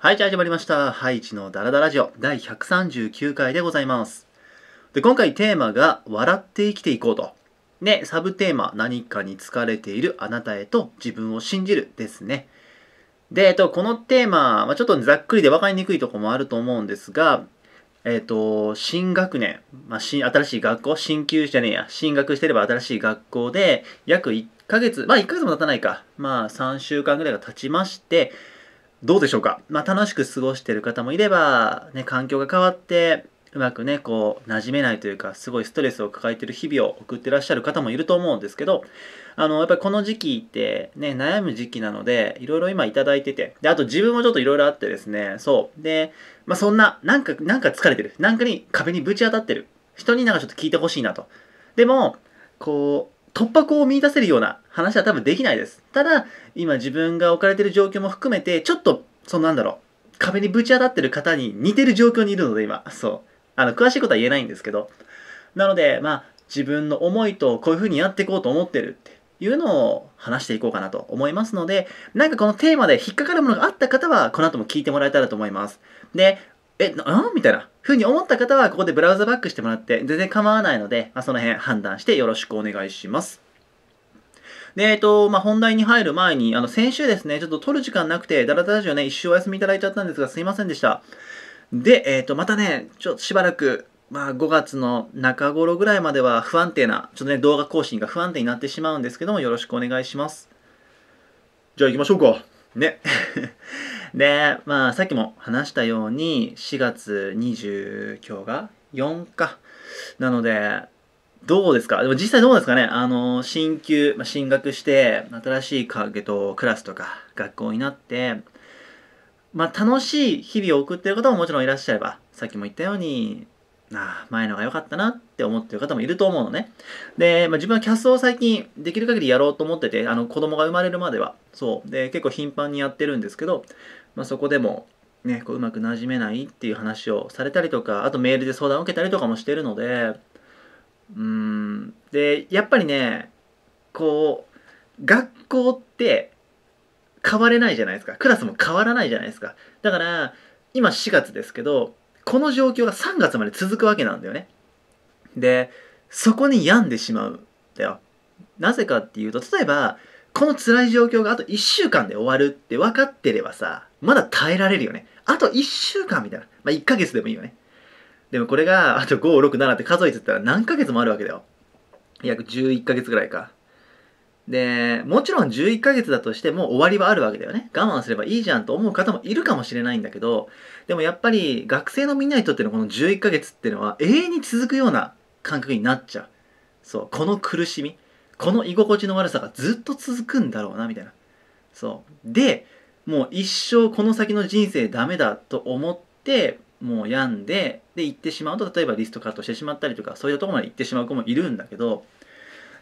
はい、じゃあ始まりました。ハイチのダラダラジオ第139回でございます。で、今回テーマが笑って生きていこうと。で、サブテーマ何かに疲れているあなたへと自分を信じるですね。で、えっと、このテーマ、まあ、ちょっとざっくりで分かりにくいとこもあると思うんですが、えっと、新学年、まあ、新しい学校、新級じゃねえや、進学してれば新しい学校で約1ヶ月、まあ1ヶ月も経たないか、まあ3週間ぐらいが経ちまして、どうでしょうか、まあ、楽しく過ごしてる方もいれば、ね、環境が変わってうまくねこう馴染めないというかすごいストレスを抱えてる日々を送ってらっしゃる方もいると思うんですけどあのやっぱりこの時期ってね悩む時期なのでいろいろ今いただいててであと自分もちょっといろいろあってですねそうで、まあ、そんななんかなんか疲れてるなんかに壁にぶち当たってる人になんかちょっと聞いてほしいなとでもこう突破口を見出せるような話は多分できないです。ただ、今自分が置かれてる状況も含めて、ちょっと、そのなんだろう、壁にぶち当たってる方に似てる状況にいるので、今、そう。あの、詳しいことは言えないんですけど。なので、まあ、自分の思いとこういう風にやっていこうと思ってるっていうのを話していこうかなと思いますので、なんかこのテーマで引っかかるものがあった方は、この後も聞いてもらえたらと思います。で、え、な、みたいな。ふうに思った方は、ここでブラウザバックしてもらって、全然構わないので、まあ、その辺判断してよろしくお願いします。で、えっと、まあ、本題に入る前に、あの、先週ですね、ちょっと撮る時間なくて、ダラダラジオね、一周お休みいただいちゃったんですが、すいませんでした。で、えっと、またね、ちょっとしばらく、まあ、5月の中頃ぐらいまでは不安定な、ちょっとね、動画更新が不安定になってしまうんですけども、よろしくお願いします。じゃあ行きましょうか。ね。で、まあ、さっきも話したように、4月20今日が4日。なので、どうですかでも実際どうですかねあの、進級、まあ、進学して、新しいか、と、クラスとか学校になって、まあ、楽しい日々を送っている方ももちろんいらっしゃれば、さっきも言ったように、ああ、前のが良かったなって思ってる方もいると思うのね。で、まあ、自分はキャストを最近できる限りやろうと思ってて、あの子供が生まれるまでは、そう。で、結構頻繁にやってるんですけど、まあ、そこでも、ね、こううまくなじめないっていう話をされたりとか、あとメールで相談を受けたりとかもしてるので、うん。で、やっぱりね、こう、学校って変われないじゃないですか。クラスも変わらないじゃないですか。だから、今4月ですけど、この状況が3月まで続くわけなんだよね。で、そこに病んでしまうんだよ。なぜかっていうと、例えば、この辛い状況があと1週間で終わるって分かってればさ、まだ耐えられるよね。あと1週間みたいな。まあ、1ヶ月でもいいよね。でもこれが、あと5、6、7って数えてたら何ヶ月もあるわけだよ。約11ヶ月ぐらいか。で、もちろん11ヶ月だとしても終わりはあるわけだよね。我慢すればいいじゃんと思う方もいるかもしれないんだけど、でもやっぱり学生のみんなにとってのこの11ヶ月っていうのは永遠に続くような感覚になっちゃう。そう、この苦しみ、この居心地の悪さがずっと続くんだろうな、みたいな。そう。で、もう一生この先の人生ダメだと思って、もう病んで、で、行ってしまうと、例えばリストカットしてしまったりとか、そういうとこまで行ってしまう子もいるんだけど、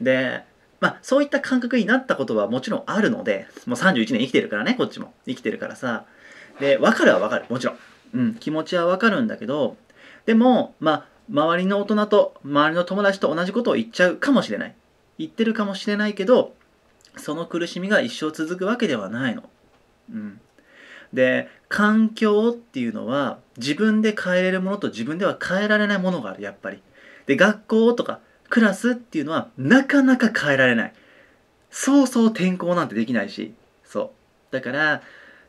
で、まあ、そういった感覚になったことはもちろんあるので、もう31年生きてるからね、こっちも。生きてるからさ。で、わかるはわかる、もちろん。うん、気持ちはわかるんだけど、でも、まあ、周りの大人と、周りの友達と同じことを言っちゃうかもしれない。言ってるかもしれないけど、その苦しみが一生続くわけではないの。うん。で、環境っていうのは、自分で変えれるものと自分では変えられないものがある、やっぱり。で、学校とか、クラスっていうのはなかなか変えられないそうそう転校なんてできないしそうだから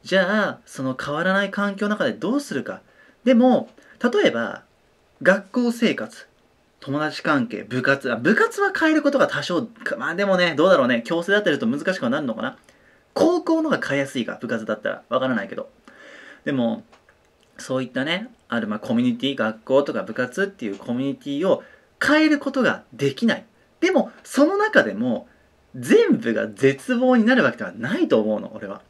じゃあその変わらない環境の中でどうするかでも例えば学校生活友達関係部活あ部活は変えることが多少まあでもねどうだろうね強制だったりすると難しくはなるのかな高校のが変えやすいか部活だったらわからないけどでもそういったねあるまあコミュニティ学校とか部活っていうコミュニティを変えることができないでもその中でも全部が絶望になるわけではないと思うの俺は。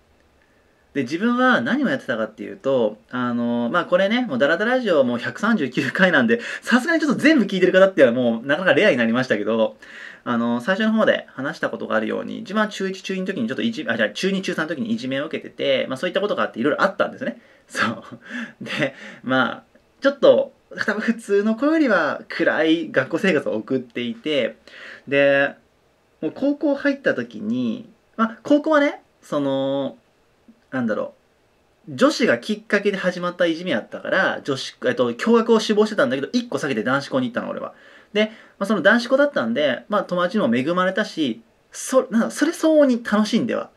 で自分は何をやってたかっていうとあのまあこれねもうダラダラジオもう139回なんでさすがにちょっと全部聞いてる方っていうのはもうなかなかレアになりましたけどあの最初の方で話したことがあるように分番中1中2の時にちょっといじあじゃあ中2中3の時にいじめを受けてて、まあ、そういったことがあっていろいろあったんですねそうでまあちょっと多分普通の子よりは暗い学校生活を送っていてでもう高校入った時に、まあ、高校はねそのなんだろう女子がきっかけで始まったいじめやったから女子、えっと、共学を志望してたんだけど1個避けて男子校に行ったの俺は。で、まあ、その男子校だったんで、まあ、友達にも恵まれたしそなそれ相応に楽しんでは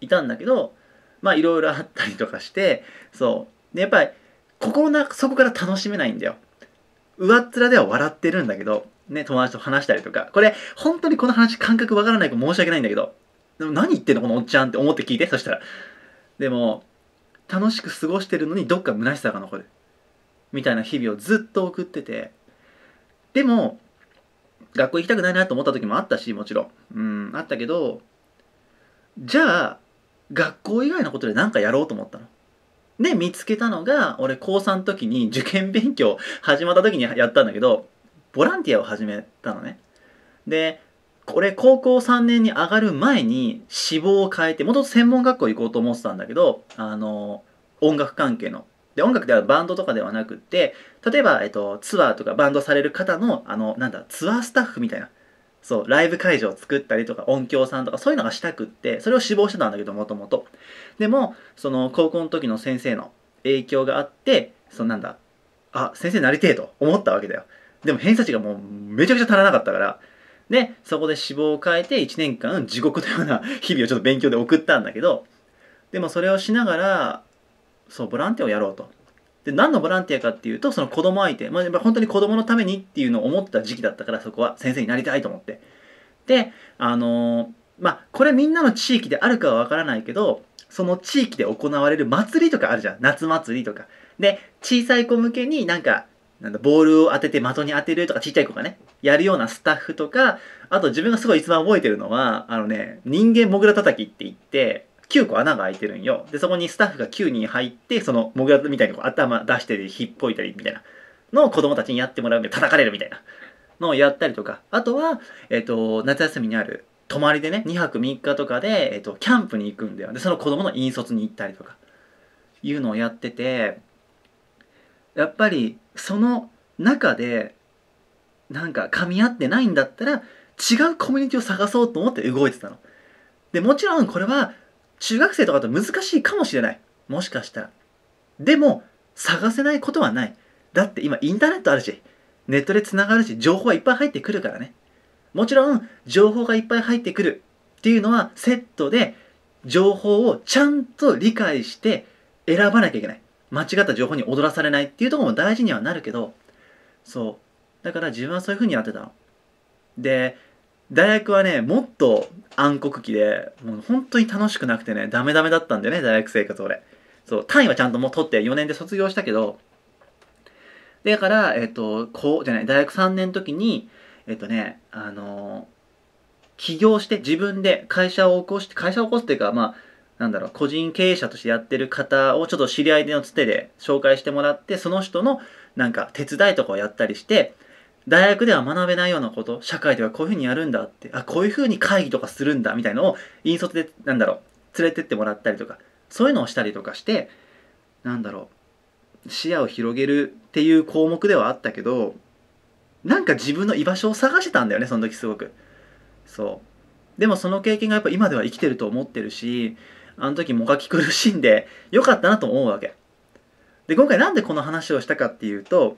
いたんだけどまあいろいろあったりとかしてそうでやっぱり心の底から楽しめないんだよ。上っ面では笑ってるんだけど、ね、友達と話したりとか。これ、本当にこの話感覚わからないか申し訳ないんだけど、でも何言ってんのこのおっちゃんって思って聞いて、そしたら。でも、楽しく過ごしてるのにどっか虚しさが残る。みたいな日々をずっと送ってて。でも、学校行きたくないなと思った時もあったし、もちろん。うん、あったけど、じゃあ、学校以外のことで何かやろうと思ったの。で見つけたのが俺高3の時に受験勉強始まった時にやったんだけどボランティアを始めたのねでこれ、高校3年に上がる前に志望を変えてもともと専門学校行こうと思ってたんだけどあの音楽関係ので音楽ではバンドとかではなくって例えば、えっと、ツアーとかバンドされる方のあのなんだツアースタッフみたいなそうライブ会場を作ったりとか音響さんとかそういうのがしたくってそれを志望してたんだけどもともとでもその高校の時の先生の影響があってそのなんだあ先生になりてえと思ったわけだよでも偏差値がもうめちゃくちゃ足らなかったからでそこで志望を変えて1年間地獄のような日々をちょっと勉強で送ったんだけどでもそれをしながらそうボランティアをやろうとで何のボランティアかっていうとその子供相手、まあ、本当に子供のためにっていうのを思った時期だったからそこは先生になりたいと思ってであのー、まあこれみんなの地域であるかはわからないけどその地域で行われる祭りとかあるじゃん夏祭りとかで小さい子向けになんかなんだボールを当てて的に当てるとかちっちゃい子がねやるようなスタッフとかあと自分がすごい一番覚えてるのはあのね人間もぐらたたきって言って9個穴が開いてるんよでそこにスタッフが9人入ってそのもぐらみたいにこう頭出して引っぽいたりみたいなのを子供たちにやってもらうみたいな叩かれるみたいなのをやったりとかあとは、えーと、夏休みにある泊まりでね2泊3日とかで、えーとキャンプに行くんだよでその子供の引率に行ったりとかいうのをやっててやっぱりその中でなんか噛み合ってないんだったら違うコミュニティを探そうと思って動いてたの。でもちろんこれは中学生とかだと難しいかもしれない。もしかしたら。でも、探せないことはない。だって今インターネットあるし、ネットで繋がるし、情報はいっぱい入ってくるからね。もちろん、情報がいっぱい入ってくるっていうのはセットで、情報をちゃんと理解して選ばなきゃいけない。間違った情報に踊らされないっていうとこも大事にはなるけど、そう。だから自分はそういう風にやってたの。で、大学はねもっと暗黒期でもう本当に楽しくなくてねダメダメだったんだよね大学生活俺そう単位はちゃんともう取って4年で卒業したけどだからえっ、とこうじゃない大学3年の時にえっ、とねあの起業して自分で会社を起こして会社を起こすっていうかまあなんだろう個人経営者としてやってる方をちょっと知り合いでのつてで紹介してもらってその人のなんか手伝いとかをやったりして大学では学べないようなこと社会ではこういうふうにやるんだってあこういうふうに会議とかするんだみたいのを引率でなんだろう連れてってもらったりとかそういうのをしたりとかしてなんだろう視野を広げるっていう項目ではあったけどなんか自分の居場所を探してたんだよねその時すごくそうでもその経験がやっぱ今では生きてると思ってるしあの時もがき苦しんでよかったなと思うわけで今回なんでこの話をしたかっていうと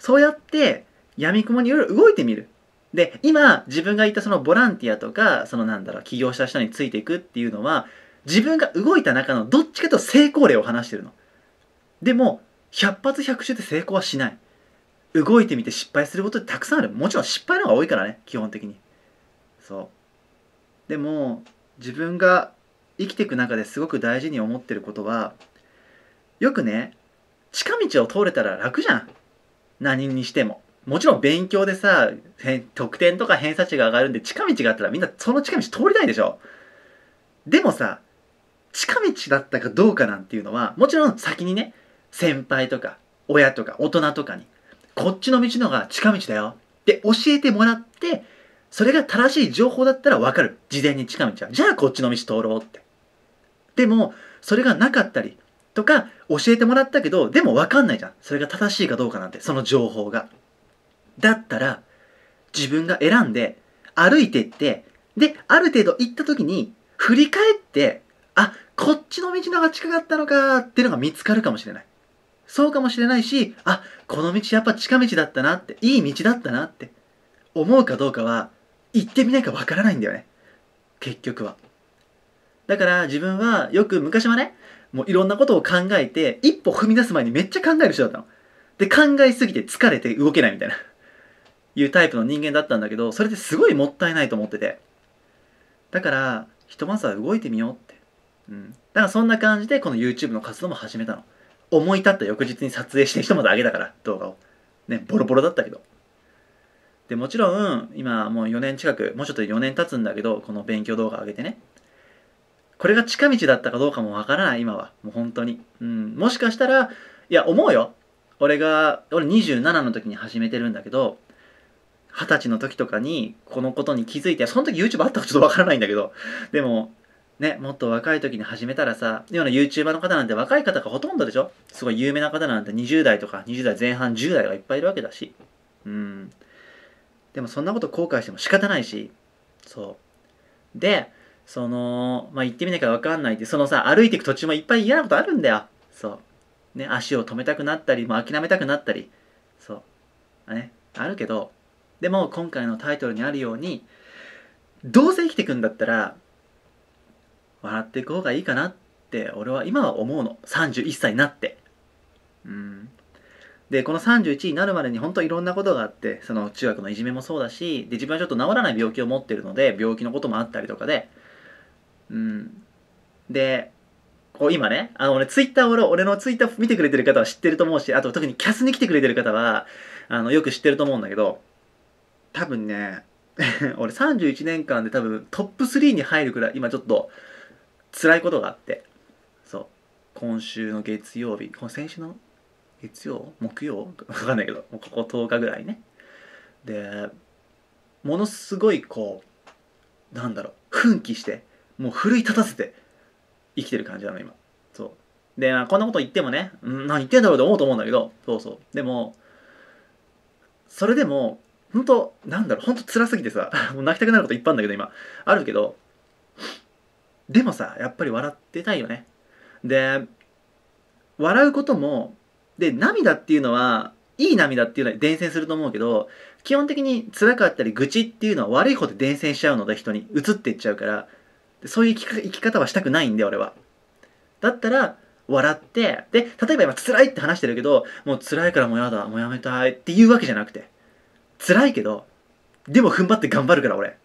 そうやって闇雲にいろいろ動いてみるで今自分がいたそのボランティアとかそのなんだろう起業した人についていくっていうのは自分が動いた中のどっちかと成功例を話してるのでも百発百中で成功はしない動いてみて失敗することってたくさんあるもちろん失敗の方が多いからね基本的にそうでも自分が生きていく中ですごく大事に思ってることはよくね近道を通れたら楽じゃん何にしてももちろん勉強でさ得点とか偏差値が上がるんで近道があったらみんなその近道通りたいでしょでもさ近道だったかどうかなんていうのはもちろん先にね先輩とか親とか大人とかにこっちの道のが近道だよって教えてもらってそれが正しい情報だったらわかる事前に近道はじゃあこっちの道通ろうってでもそれがなかったりとか教えてもらったけどでもわかんないじゃんそれが正しいかどうかなんてその情報がだったら、自分が選んで、歩いてって、で、ある程度行った時に、振り返って、あ、こっちの道の方が近かったのかっていうのが見つかるかもしれない。そうかもしれないし、あ、この道やっぱ近道だったなって、いい道だったなって思うかどうかは、行ってみないかわからないんだよね。結局は。だから自分はよく昔はね、もういろんなことを考えて、一歩踏み出す前にめっちゃ考える人だったの。で、考えすぎて疲れて動けないみたいな。いうタイプの人間だったんだけどそれってすごいもったいないと思っててだからひとまずは動いてみようって、うん、だからそんな感じでこの YouTube の活動も始めたの思い立った翌日に撮影してひとまず上げたから動画をねボロボロだったけどでもちろん今もう4年近くもうちょっと4年経つんだけどこの勉強動画上げてねこれが近道だったかどうかもわからない今はもう本当に、うん、もしかしたらいや思うよ俺が俺27の時に始めてるんだけど二十歳の時とかにこのことに気づいてその時 YouTube あったかちょっとわからないんだけどでもねもっと若い時に始めたらさ今の YouTuber の方なんて若い方がほとんどでしょすごい有名な方なんて20代とか20代前半10代がいっぱいいるわけだしうんでもそんなこと後悔しても仕方ないしそうでそのまあ言ってみなきゃわかんないってそのさ歩いていく途中もいっぱい嫌なことあるんだよそうね足を止めたくなったりもう諦めたくなったりそうねあるけどでも今回のタイトルにあるようにどうせ生きていくんだったら笑っていく方がいいかなって俺は今は思うの31歳になってうんでこの31になるまでに本当いろんなことがあってその中学のいじめもそうだしで自分はちょっと治らない病気を持ってるので病気のこともあったりとかでうんでこう今ねあの俺ツイッター俺俺のツイッター見てくれてる方は知ってると思うしあと特にキャスに来てくれてる方はあのよく知ってると思うんだけど多分ね 俺31年間で多分トップ3に入るくらい今ちょっと辛いことがあってそう今週の月曜日先週の月曜木曜わかんないけどここ10日ぐらいねでものすごいこうなんだろう奮起してもう奮い立たせて生きてる感じなの今そうでこんなこと言ってもね、うん、何言ってんだろうと思うと思うんだけどそうそうでもそれでも本当なんだろう本当辛すぎてさ もう泣きたくなることいっぱいあるんだけど今あるけどでもさやっぱり笑ってたいよねで笑うこともで涙っていうのはいい涙っていうのは伝染すると思うけど基本的に辛かったり愚痴っていうのは悪い方で伝染しちゃうので人に移っていっちゃうからそういう生き方はしたくないんで俺はだったら笑ってで例えば今辛いって話してるけどもう辛いからもうやだもうやめたいっていうわけじゃなくて辛いけど、でも踏ん張って頑張るから俺。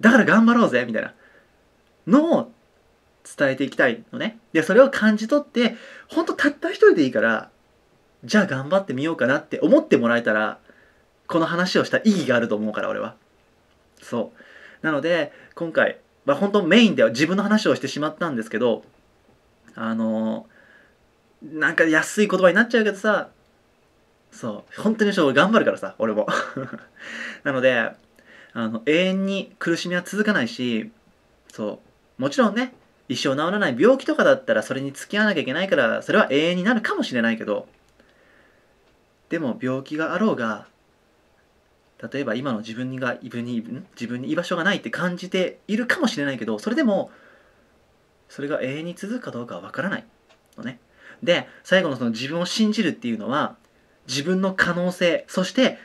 だから頑張ろうぜみたいなのを伝えていきたいのね。で、それを感じ取って、ほんとたった一人でいいから、じゃあ頑張ってみようかなって思ってもらえたら、この話をした意義があると思うから俺は。そう。なので、今回、まあ、本当メインでは自分の話をしてしまったんですけど、あのー、なんか安い言葉になっちゃうけどさ、そう本当にそう頑張るからさ俺も なのであの永遠に苦しみは続かないしそうもちろんね一生治らない病気とかだったらそれに付き合わなきゃいけないからそれは永遠になるかもしれないけどでも病気があろうが例えば今の自分が自分に自分に居場所がないって感じているかもしれないけどそれでもそれが永遠に続くかどうかは分からないのねで最後のその自分を信じるっていうのは自分の可能性そして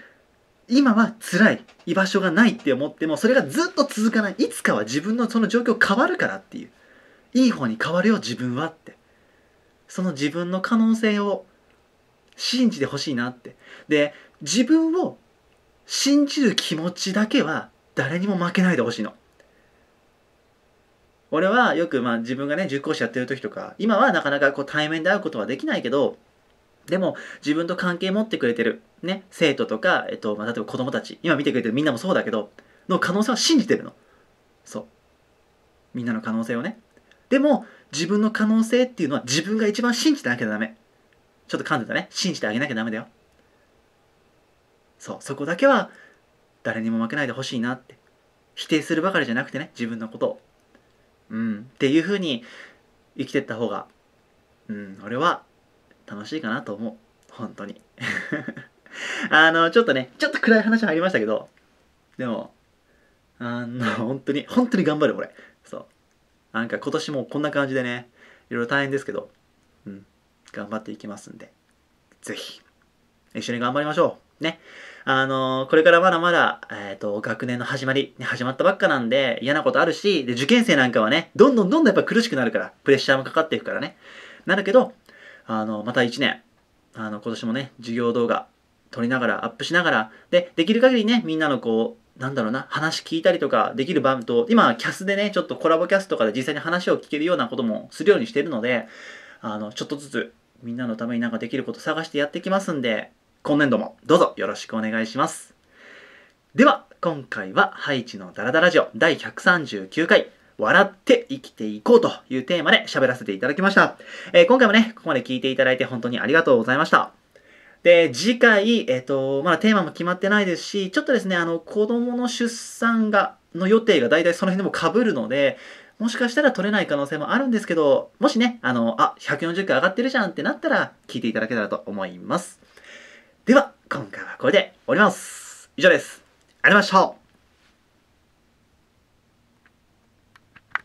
今は辛い居場所がないって思ってもそれがずっと続かないいつかは自分のその状況変わるからっていういい方に変わるよ自分はってその自分の可能性を信じてほしいなってで自分を信じる気持ちだけは誰にも負けないでほしいの俺はよくまあ自分がね塾講師やってる時とか今はなかなかこう対面で会うことはできないけどでも自分と関係持ってくれてる、ね、生徒とか、えっとまあ、例えば子供たち今見てくれてるみんなもそうだけどの可能性は信じてるのそうみんなの可能性をねでも自分の可能性っていうのは自分が一番信じてなきゃダメちょっと噛んでたね信じてあげなきゃダメだよそうそこだけは誰にも負けないでほしいなって否定するばかりじゃなくてね自分のことをうんっていうふうに生きてった方がうん俺は楽しいかなと思う。本当に。あの、ちょっとね、ちょっと暗い話入りましたけど、でも、あの、本当に、本当に頑張る、俺。そう。なんか今年もこんな感じでね、いろいろ大変ですけど、うん、頑張っていきますんで、ぜひ、一緒に頑張りましょう。ね。あのこれからまだまだ、えっ、ー、と、学年の始まり、始まったばっかなんで、嫌なことあるし、で、受験生なんかはね、どんどんどんどんやっぱ苦しくなるから、プレッシャーもかかっていくからね。なるけど、あの、また1年、あの、今年もね、授業動画撮りながら、アップしながら、で、できる限りね、みんなのこう、なんだろうな、話聞いたりとかできる場面と、今、キャスでね、ちょっとコラボキャスとかで実際に話を聞けるようなこともするようにしてるので、あの、ちょっとずつ、みんなのためになんかできること探してやってきますんで、今年度もどうぞよろしくお願いします。では、今回はハイチのダラダラジオ第139回、笑って生きていこうというテーマで喋らせていただきました。えー、今回もね、ここまで聞いていただいて本当にありがとうございました。で、次回、えっ、ー、と、まだテーマも決まってないですし、ちょっとですね、あの、子供の出産が、の予定が大体その辺でも被るので、もしかしたら取れない可能性もあるんですけど、もしね、あの、あ、140回上がってるじゃんってなったら、聞いていただけたらと思います。では、今回はこれで終わります。以上です。ありがとうございました。